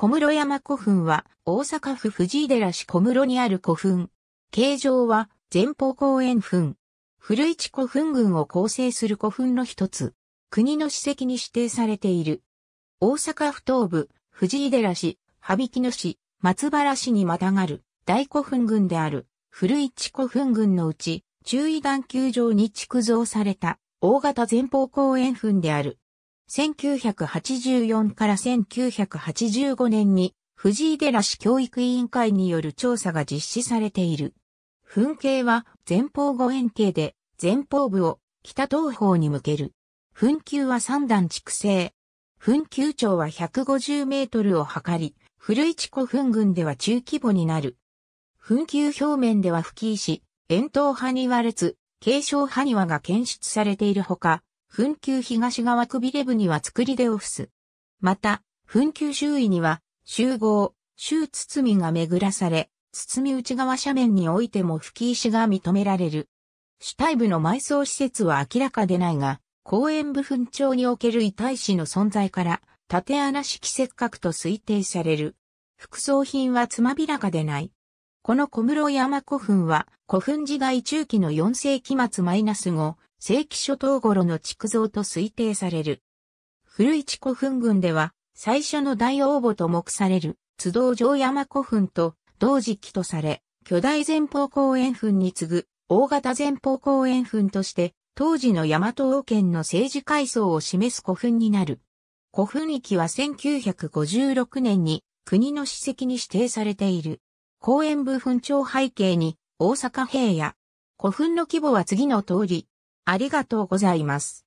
小室山古墳は大阪府藤井寺市小室にある古墳。形状は前方後円墳。古市古墳群を構成する古墳の一つ。国の史跡に指定されている。大阪府東部、藤井寺市、羽曳野市、松原市にまたがる大古墳群である古市古墳群のうち中位眼球上に築造された大型前方後円墳である。1984から1985年に藤井寺市教育委員会による調査が実施されている。噴景は前方後円形で前方部を北東方に向ける。噴球は3段築成。噴球長は150メートルを測り、古市古墳群では中規模になる。噴球表面では吹き石、円筒割れ列、継承波庭が検出されているほか、紛糾東側くびれ部には作りでオフス。また、紛糾周囲には、集合、周包みが巡らされ、包み内側斜面においても吹石が認められる。主体部の埋葬施設は明らかでないが、公園部墳町における遺体死の存在から、縦穴式切角と推定される。副葬品はつまびらかでない。この小室山古墳は、古墳時代中期の4世紀末マイナス -5 世紀初頭頃の築造と推定される。古市古墳群では、最初の大応募と目される、津道城山古墳と同時期とされ、巨大前方後円墳に次ぐ、大型前方後円墳として、当時の大和王権の政治階層を示す古墳になる。古墳域は1956年に国の史跡に指定されている。公園部墳調背景に、大阪平野。古墳の規模は次の通り。ありがとうございます。